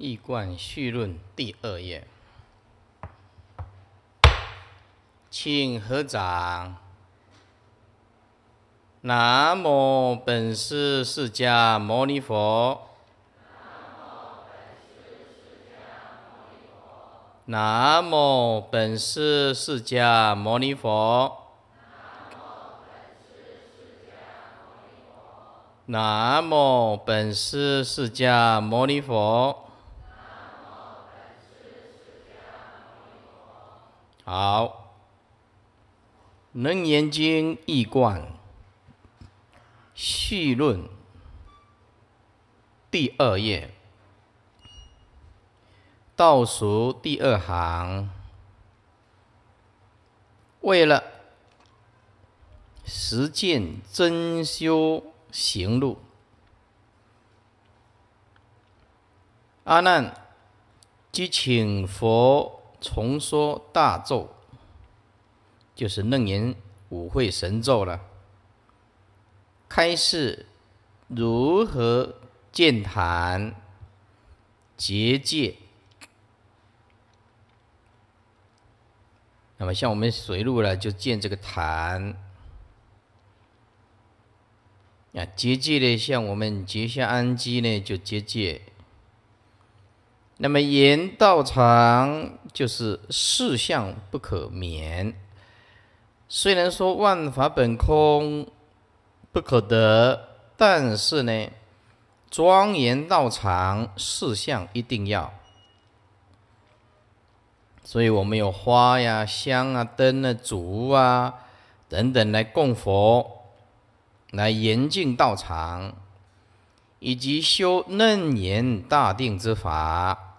《易观序论》第二页，请合掌。南无本师释迦牟尼佛。南无本师释迦牟尼佛。南无本师释迦牟尼佛。好，《楞严经》易观序论第二页倒数第二行，为了实践真修行路，阿难即请佛。重说大咒，就是楞严五会神咒了。开示如何建坛结界？那么像我们水路呢，就建这个坛啊，结界呢？像我们结下安基呢就结界。那么言道场就是事相不可免。虽然说万法本空，不可得，但是呢，庄严道场事相一定要。所以我们有花呀、香啊、灯啊、烛啊等等来供佛，来严禁道场，以及修楞严大定之法。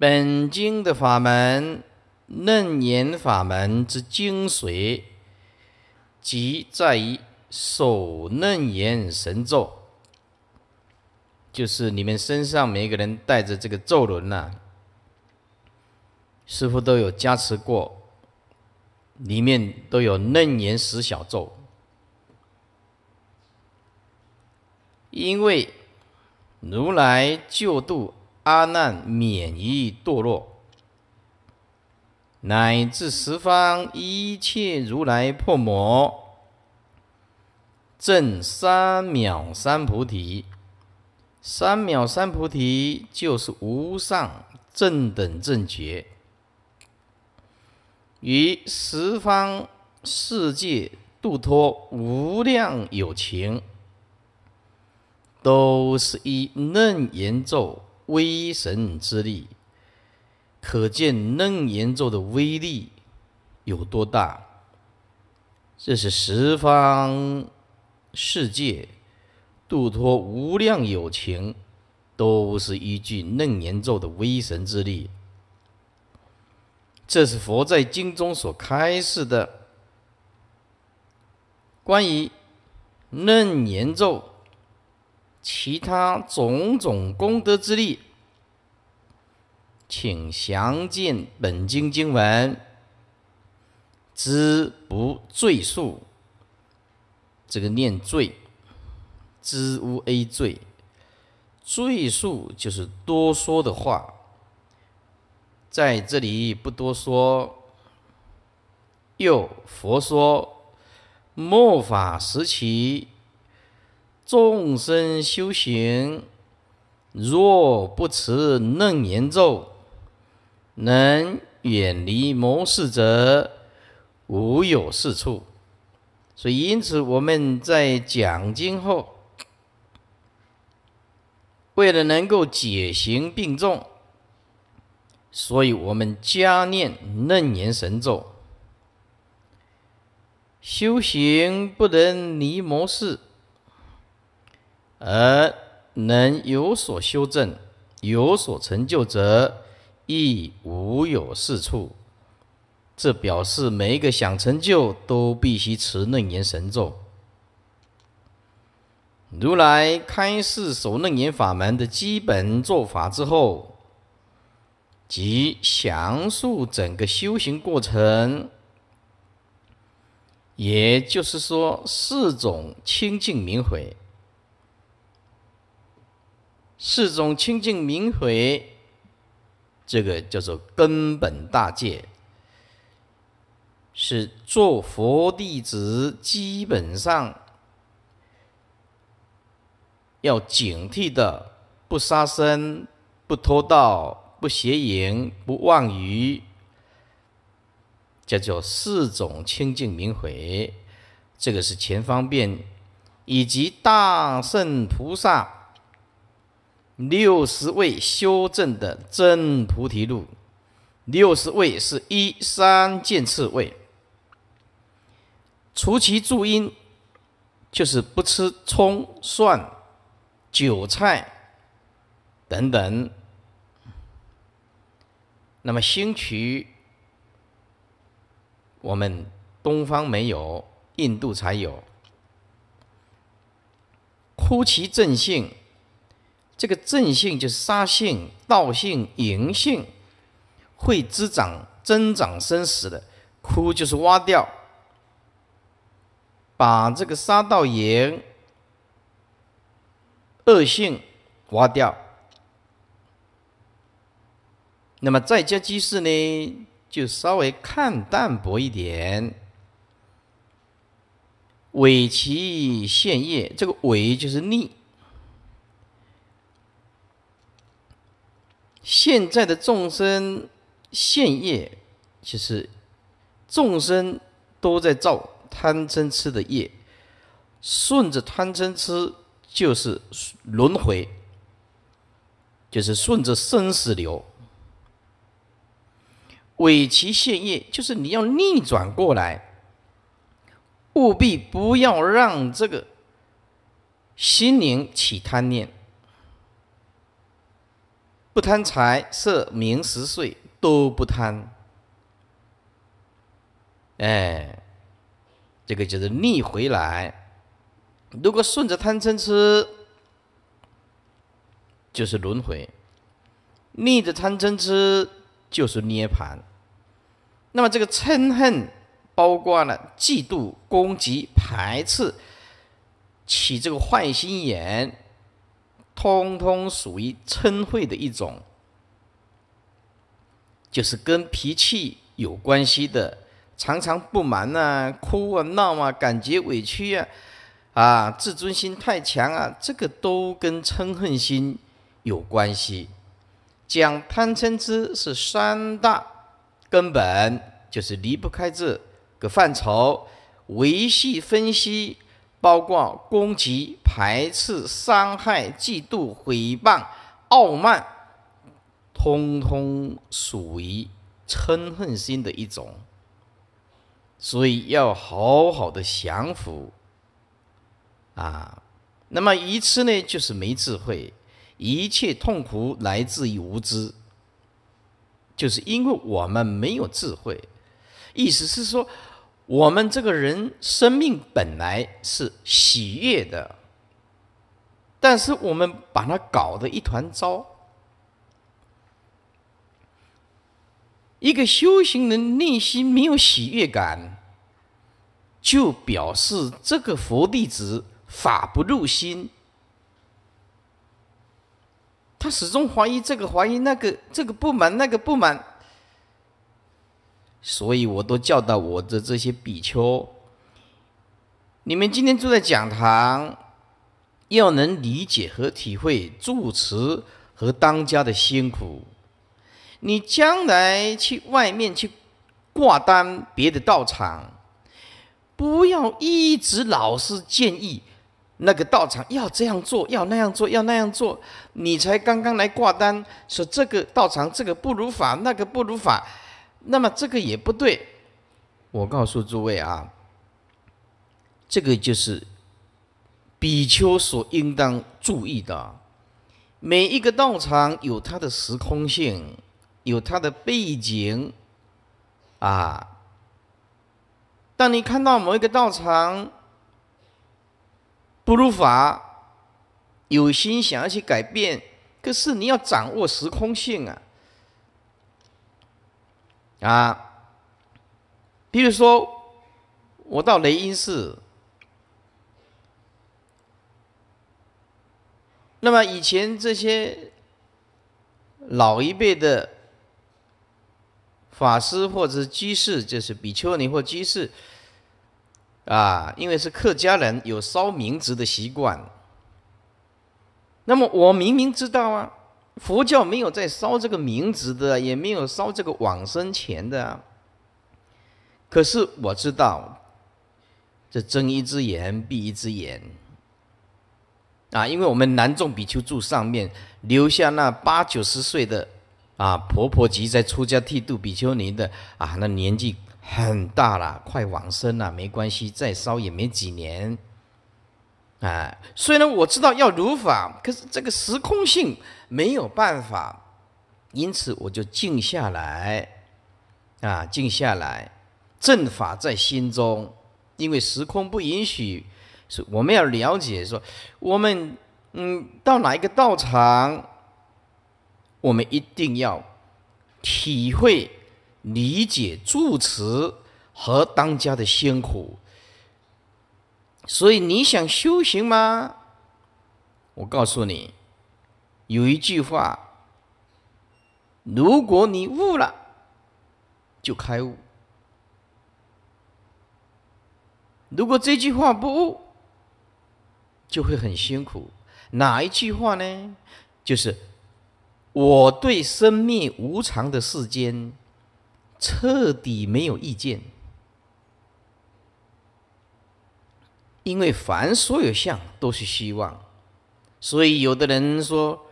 本经的法门，楞严法门之精髓，即在于守楞严神咒，就是你们身上每个人带着这个咒轮呐，师傅都有加持过，里面都有楞严十小咒，因为如来救度。阿难免于堕落，乃至十方一切如来破魔正三藐三菩提，三藐三菩提就是无上正等正觉，于十方世界度脱无量有情，都是以楞严咒。威神之力，可见楞严咒的威力有多大。这是十方世界度脱无量有情，都是依据楞严咒的威神之力。这是佛在经中所开示的关于楞严咒。其他种种功德之力，请详见本经经文，知不赘述。这个念“罪，知无 a 罪，罪数赘述就是多说的话，在这里不多说。又佛说，末法时期。众生修行，若不持楞严咒，能远离魔事者，无有是处。所以，因此我们在讲经后，为了能够解行并重，所以我们加念楞严神咒。修行不能离魔事。而能有所修正、有所成就者，亦无有是处。这表示每一个想成就，都必须持楞严神咒。如来开示守楞严法门的基本做法之后，即详述整个修行过程，也就是说，四种清净明慧。四种清净明慧，这个叫做根本大戒，是做佛弟子基本上要警惕的：不杀生、不偷盗、不邪淫、不妄语，叫做四种清净明慧。这个是前方便，以及大圣菩萨。六十位修正的正菩提路，六十位是一三见次位，除其注音，就是不吃葱蒜、韭菜等等。那么星渠，我们东方没有，印度才有。枯其正性。这个正性就是杀性、道性、淫性，会滋长、增长、生死的。枯就是挖掉，把这个杀道盐恶性挖掉。那么在家鸡士呢，就稍微看淡薄一点。尾其现业，这个尾就是逆。现在的众生现业，就是众生都在造贪嗔痴的业，顺着贪嗔痴就是轮回，就是顺着生死流。尾期现业就是你要逆转过来，务必不要让这个心灵起贪念。不贪财色名食睡都不贪，哎，这个就是逆回来。如果顺着贪嗔痴，就是轮回；逆着贪嗔痴，就是涅盘。那么这个嗔恨包括了嫉妒、攻击、排斥，起这个坏心眼。通通属于嗔恚的一种，就是跟脾气有关系的，常常不满啊、哭啊、闹啊、感觉委屈啊，啊，自尊心太强啊，这个都跟嗔恨心有关系。讲贪嗔痴是三大根本，就是离不开这个范畴，维系分析。包括攻击、排斥、伤害、嫉妒、诽谤、傲慢，通通属于嗔恨心的一种。所以要好好的降服啊，那么一次呢，就是没智慧，一切痛苦来自于无知，就是因为我们没有智慧，意思是说。我们这个人生命本来是喜悦的，但是我们把它搞得一团糟。一个修行人内心没有喜悦感，就表示这个佛弟子法不入心，他始终怀疑这个怀疑那个，这个不满那个不满。所以，我都教导我的这些比丘：你们今天住在讲堂，要能理解和体会住持和当家的辛苦。你将来去外面去挂单别的道场，不要一直老是建议那个道场要这样做，要那样做，要那样做。你才刚刚来挂单，说这个道场这个不如法，那个不如法。那么这个也不对，我告诉诸位啊，这个就是比丘所应当注意的。每一个道场有它的时空性，有它的背景啊。当你看到某一个道场不如法，有心想要去改变，可是你要掌握时空性啊。啊，比如说我到雷音寺，那么以前这些老一辈的法师或者居士，就是比丘尼或居士，啊，因为是客家人，有烧冥纸的习惯。那么我明明知道啊。佛教没有在烧这个名字的，也没有烧这个往生钱的。可是我知道，这睁一只眼闭一只眼啊，因为我们南众比丘住上面，留下那八九十岁的啊婆婆级在出家剃度比丘尼的啊，那年纪很大了，快往生了，没关系，再烧也没几年。哎，虽然我知道要如法，可是这个时空性没有办法，因此我就静下来，啊，静下来，正法在心中。因为时空不允许，是我们要了解说，我们嗯，到哪一个道场，我们一定要体会、理解住持和当家的辛苦。所以你想修行吗？我告诉你，有一句话：如果你悟了，就开悟；如果这句话不悟，就会很辛苦。哪一句话呢？就是我对生命无常的世间彻底没有意见。因为凡所有相都是希望，所以有的人说，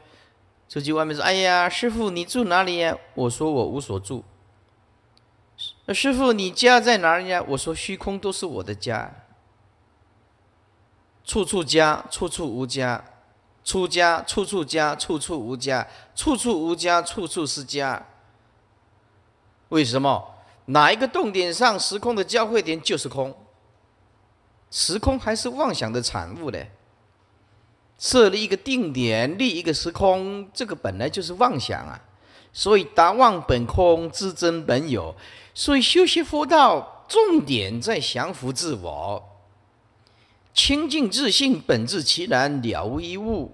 出去外面说：“哎呀，师傅，你住哪里呀？”我说：“我无所住。”师傅，你家在哪里呀？我说：“虚空都是我的家，处处家，处处无家；出家，处处家，处处无家；处处无家，处处是家。”为什么？哪一个动点上，时空的交汇点就是空。时空还是妄想的产物呢。设立一个定点，立一个时空，这个本来就是妄想啊。所以达妄本空，自真本有，所以修习佛道重点在降服自我，清净自信，本质其然，了无一物。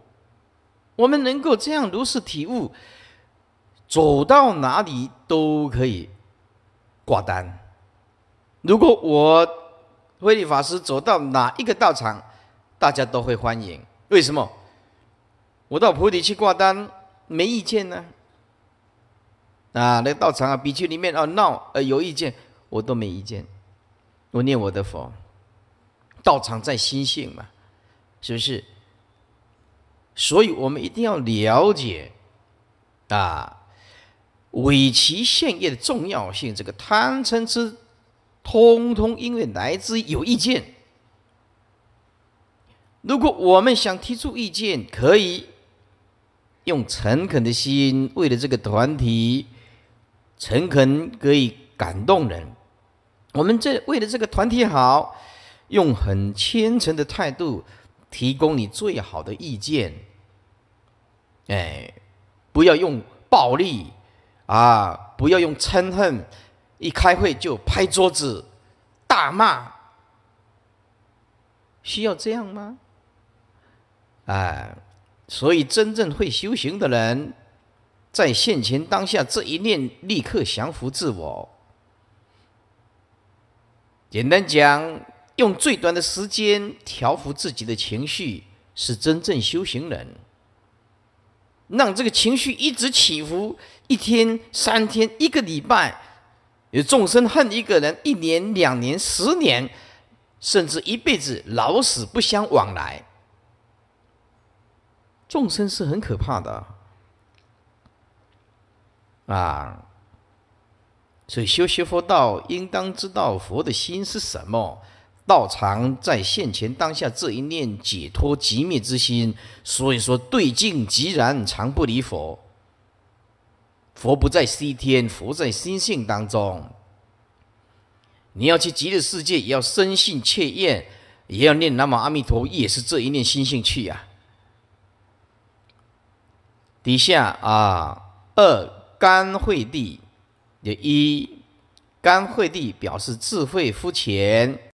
我们能够这样如实体悟，走到哪里都可以挂单。如果我。威力法师走到哪一个道场，大家都会欢迎。为什么？我到菩提去挂单，没意见呢。啊，那个道场啊，比丘里面啊闹，呃有意见，我都没意见。我念我的佛，道场在心性嘛，是不是？所以我们一定要了解啊，尾期现业的重要性。这个贪嗔痴。通通因为来自有意见。如果我们想提出意见，可以用诚恳的心，为了这个团体，诚恳可以感动人。我们这为了这个团体好，用很虔诚的态度提供你最好的意见。哎，不要用暴力啊！不要用嗔恨。一开会就拍桌子、大骂，需要这样吗？哎，所以真正会修行的人，在现前当下这一念立刻降服自我。简单讲，用最短的时间调服自己的情绪，是真正修行人。让这个情绪一直起伏，一天、三天、一个礼拜。有众生恨一个人一年、两年、十年，甚至一辈子老死不相往来。众生是很可怕的啊！所以修习佛道，应当知道佛的心是什么。道常在现前当下这一念解脱即灭之心。所以说，对境即然常不离佛。佛不在西天，佛在心性当中。你要去极乐世界，也要生信切愿，也要念南无阿弥陀，也是这一念心性去呀。底下啊，二干惠地，有一干惠地表示智慧肤浅。